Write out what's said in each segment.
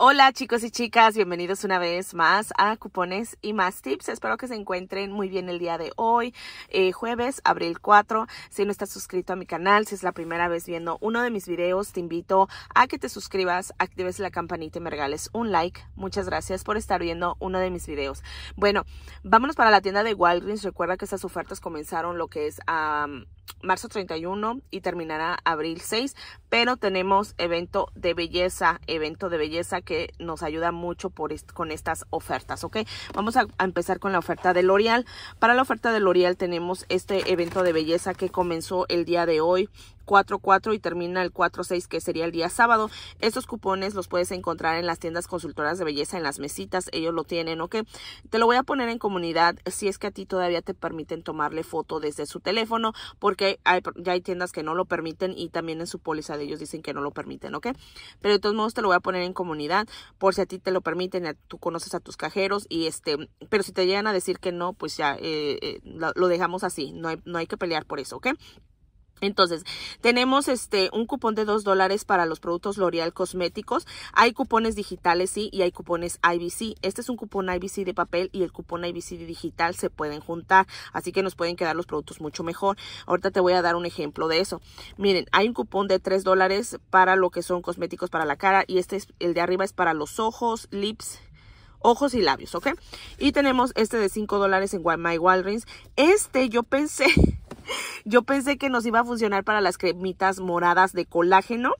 Hola chicos y chicas, bienvenidos una vez más a Cupones y más Tips. Espero que se encuentren muy bien el día de hoy, eh, jueves, abril 4. Si no estás suscrito a mi canal, si es la primera vez viendo uno de mis videos, te invito a que te suscribas, actives la campanita y me regales un like. Muchas gracias por estar viendo uno de mis videos. Bueno, vámonos para la tienda de Walgreens. Recuerda que estas ofertas comenzaron lo que es a... marzo 31 y terminará abril 6, pero tenemos evento de belleza, evento de belleza que nos ayuda mucho por con estas ofertas, ¿ok? Vamos a, a empezar con la oferta de L'Oreal. Para la oferta de L'Oreal tenemos este evento de belleza que comenzó el día de hoy 4-4 y termina el 4-6 que sería el día sábado. Estos cupones los puedes encontrar en las tiendas consultoras de belleza, en las mesitas, ellos lo tienen, ¿ok? Te lo voy a poner en comunidad si es que a ti todavía te permiten tomarle foto desde su teléfono porque ya hay tiendas que no lo permiten y también en su póliza de ellos dicen que no lo permiten, ¿ok? Pero de todos modos te lo voy a poner en comunidad por si a ti te lo permiten, tú conoces a tus cajeros y este, pero si te llegan a decir que no, pues ya eh, eh, lo, dejamos así, no hay, no hay que pelear por eso, ¿ok? Entonces, tenemos este un cupón de 2 dólares para los productos L'Oreal Cosméticos. Hay cupones digitales, sí, y hay cupones IBC. Este es un cupón IBC de papel y el cupón IBC de digital se pueden juntar. Así que nos pueden quedar los productos mucho mejor. Ahorita te voy a dar un ejemplo de eso. Miren, hay un cupón de 3 dólares para lo que son cosméticos para la cara. Y este es el de arriba es para los ojos, lips, ojos y labios, ¿ok? Y tenemos este de 5 dólares en My Walgreens. Este yo pensé Yo pensé que nos iba a funcionar para las cremitas moradas de colágeno,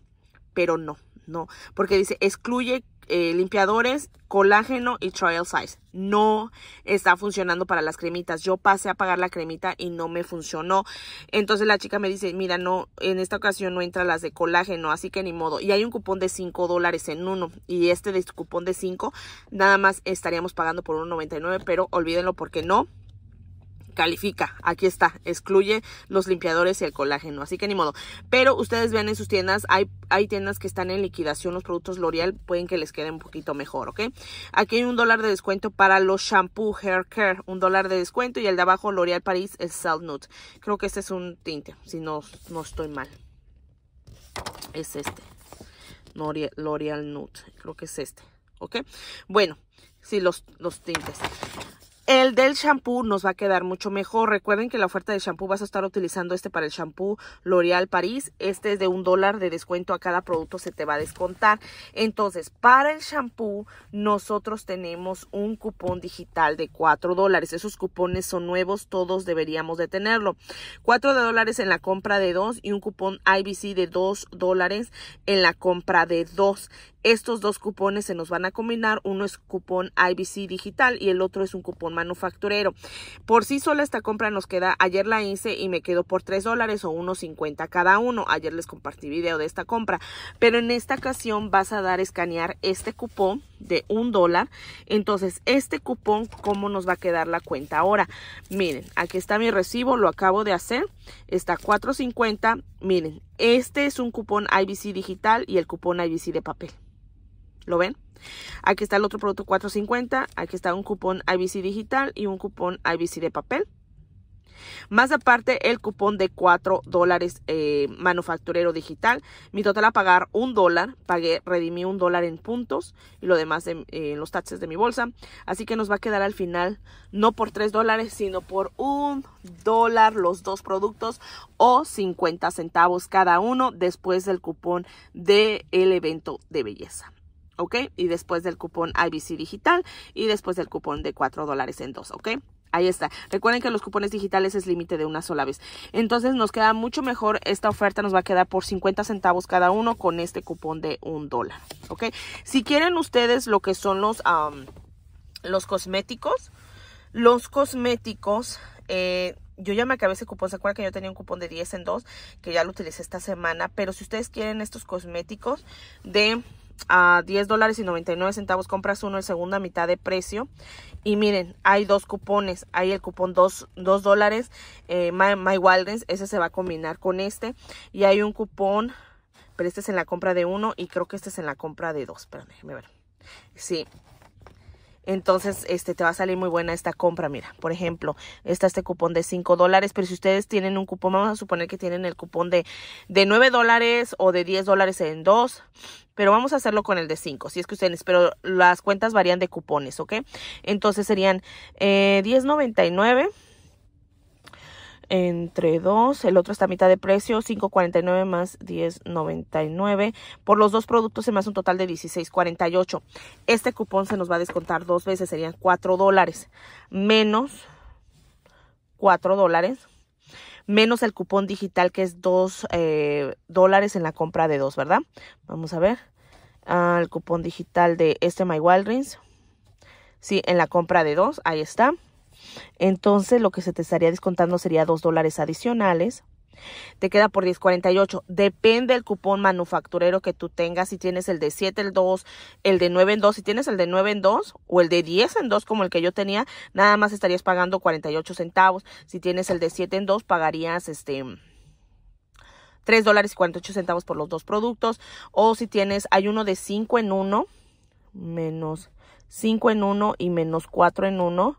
pero no, no, porque dice excluye eh, limpiadores, colágeno y trial size. No está funcionando para las cremitas. Yo pasé a pagar la cremita y no me funcionó. Entonces la chica me dice, mira, no, en esta ocasión no entra las de colágeno, así que ni modo. Y hay un cupón de 5 dólares en uno. Y este de cupón de 5, nada más estaríamos pagando por 1.99, pero olvídenlo porque no califica. Aquí está, excluye los limpiadores y el colágeno. Así que ni modo. Pero ustedes vean en sus tiendas, hay, hay tiendas que están en liquidación. Los productos L'Oreal pueden que les quede un poquito mejor, ¿ok? Aquí hay un dólar de descuento para los shampoo hair care. Un dólar de descuento y el de abajo L'Oreal Paris es Salt Nut. Creo que este es un tinte, si no, no estoy mal. Es este. L'Oreal Nude. Creo que es este. ¿Ok? Bueno, sí, los, los tintes. El del shampoo nos va a quedar mucho mejor. Recuerden que la oferta de shampoo vas a estar utilizando este para el shampoo L'Oreal París. Este es de un dólar de descuento a cada producto se te va a descontar. Entonces, para el shampoo nosotros tenemos un cupón digital de 4 dólares. Esos cupones son nuevos, todos deberíamos de tenerlo. 4 dólares en la compra de dos y un cupón IBC de 2 dólares en la compra de 2. Estos dos cupones se nos van a combinar. Uno es cupón IBC digital y el otro es un cupón manufacturero. Por sí sola esta compra nos queda. Ayer la hice y me quedó por 3 dólares o 1.50 cada uno. Ayer les compartí video de esta compra. Pero en esta ocasión vas a dar a escanear este cupón de un dólar. Entonces, este cupón, ¿cómo nos va a quedar la cuenta? Ahora, miren, aquí está mi recibo, lo acabo de hacer. Está 4.50. Miren, este es un cupón IBC digital y el cupón IBC de papel. ¿Lo ven? Aquí está el otro producto 4.50. Aquí está un cupón IBC digital y un cupón IBC de papel. Más aparte el cupón de 4 dólares eh, manufacturero digital. Mi total a pagar un dólar. Pagué, redimí un dólar en puntos y lo demás en, los taxes de mi bolsa. Así que nos va a quedar al final no por 3 dólares, sino por un dólar los dos productos o 50 centavos cada uno después del cupón del evento de belleza. ¿ok? Y después del cupón IBC digital y después del cupón de 4 dólares en dos, ¿ok? Ahí está. Recuerden que los cupones digitales es límite de una sola vez. Entonces nos queda mucho mejor. Esta oferta nos va a quedar por 50 centavos cada uno con este cupón de un dólar. ¿Ok? Si quieren ustedes lo que son los, los cosméticos, los cosméticos... Eh, yo ya me acabé ese cupón. ¿Se acuerdan que yo tenía un cupón de 10 en 2? Que ya lo utilicé esta semana. Pero si ustedes quieren estos cosméticos de a 10 dólares y 99 centavos compras uno, el segunda mitad de precio. Y miren, hay dos cupones. Hay el cupón 2 dólares, eh, My, wildens ese se va a combinar con este. Y hay un cupón, pero este es en la compra de uno y creo que este es en la compra de dos. Espérame, déjenme ver. Sí, entonces, este, te va a salir muy buena esta compra. Mira, por ejemplo, está este cupón de 5 dólares, pero si ustedes tienen un cupón, vamos a suponer que tienen el cupón de, de 9 dólares o de 10 dólares en dos, pero vamos a hacerlo con el de 5, si es que ustedes, pero las cuentas varían de cupones, ¿ok? Entonces serían eh, 10.99 entre dos, el otro está a mitad de precio, 5.49 más 10.99. Por los dos productos se me hace un total de 16.48. Este cupón se nos va a descontar dos veces, serían 4 dólares, menos 4 dólares, menos el cupón digital que es 2 eh, dólares en la compra de dos, ¿verdad? Vamos a ver. al ah, el cupón digital de este My Wild Rings. Sí, en la compra de dos, ahí está. Entonces lo que se te estaría descontando sería 2 dólares adicionales. Te queda por 10.48. Depende del cupón manufacturero que tú tengas. Si tienes el de 7 el 2, el de 9 en 2. Si tienes el de 9 en 2 o el de 10 en 2 como el que yo tenía, nada más estarías pagando 48 centavos. Si tienes el de 7 en 2, pagarías este... 3 dólares y 48 centavos por los dos productos. O si tienes, hay uno de 5 en 1, menos 5 en 1 y menos 4 en 1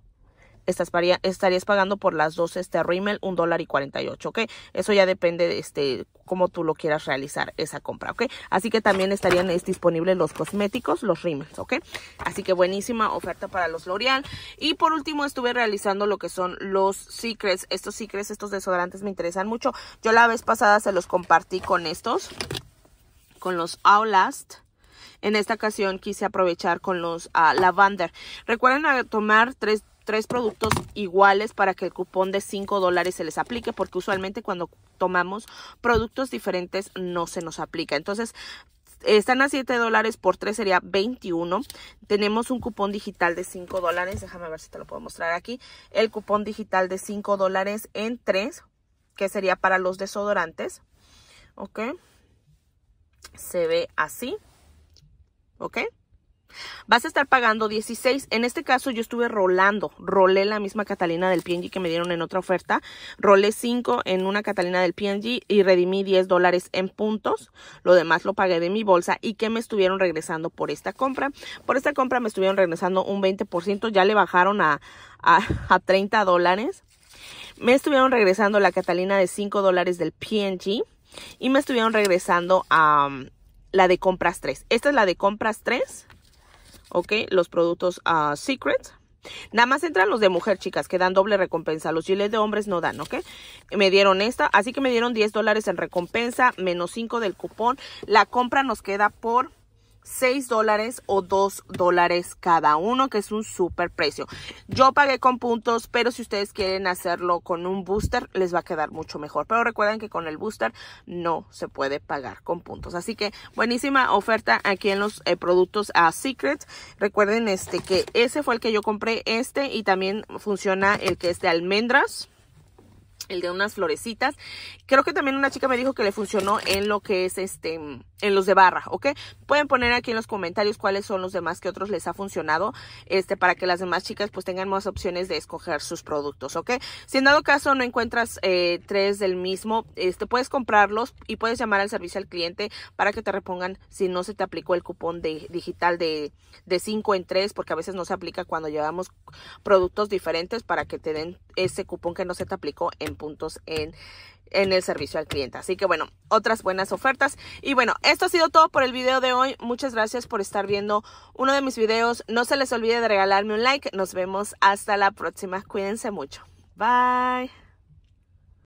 estarías pagando por las dos este Rimmel un dólar y 48, ¿ok? Eso ya depende de este cómo tú lo quieras realizar esa compra, ¿ok? Así que también estarían es, disponibles los cosméticos, los Rimmel, ¿ok? Así que buenísima oferta para los L'Oreal. Y por último estuve realizando lo que son los Secrets. Estos Secrets, estos desodorantes me interesan mucho. Yo la vez pasada se los compartí con estos, con los Outlast. En esta ocasión quise aprovechar con los ah, Lavander. Recuerden tomar tres tres productos iguales para que el cupón de 5 dólares se les aplique, porque usualmente cuando tomamos productos diferentes no se nos aplica. Entonces, están a 7 dólares por 3 sería 21. Tenemos un cupón digital de 5 dólares. Déjame ver si te lo puedo mostrar aquí. El cupón digital de 5 dólares en 3, que sería para los desodorantes. Ok. Se ve así. Ok. Vas a estar pagando 16. En este caso yo estuve rolando. Rolé la misma Catalina del PNG que me dieron en otra oferta. Rolé 5 en una Catalina del PNG y redimí 10 dólares en puntos. Lo demás lo pagué de mi bolsa y que me estuvieron regresando por esta compra. Por esta compra me estuvieron regresando un 20%. Ya le bajaron a, a, 30 dólares. Me estuvieron regresando la Catalina de 5 dólares del PNG. Y me estuvieron regresando a la de compras 3. Esta es la de compras 3 ¿ok? Los productos ah, Secret. Nada más entran los de mujer, chicas, que dan doble recompensa. Los chiles de hombres no dan, ¿ok? Me dieron esta, así que me dieron 10 dólares en recompensa, menos 5 del cupón. La compra nos queda por 6 dólares o 2 dólares cada uno, que es un super precio. Yo pagué con puntos, pero si ustedes quieren hacerlo con un booster, les va a quedar mucho mejor. Pero recuerden que con el booster no se puede pagar con puntos. Así que buenísima oferta aquí en los eh, productos a Secret. Recuerden este que ese fue el que yo compré, este, y también funciona el que es de almendras el de unas florecitas. Creo que también una chica me dijo que le funcionó en lo que es este, en los de barra, ¿ok? Pueden poner aquí en los comentarios cuáles son los demás que otros les ha funcionado, este, para que las demás chicas pues tengan más opciones de escoger sus productos, ¿ok? Si en dado caso no encuentras eh, tres del mismo, este, puedes comprarlos y puedes llamar al servicio al cliente para que te repongan si no se te aplicó el cupón de, digital de, de 5 en 3, porque a veces no se aplica cuando llevamos productos diferentes para que te den ese cupón que no se te aplicó en puntos en en el servicio al cliente. Así que bueno, otras buenas ofertas. Y bueno, esto ha sido todo por el video de hoy. Muchas gracias por estar viendo uno de mis videos. No se les olvide de regalarme un like. Nos vemos hasta la próxima. Cuídense mucho. Bye.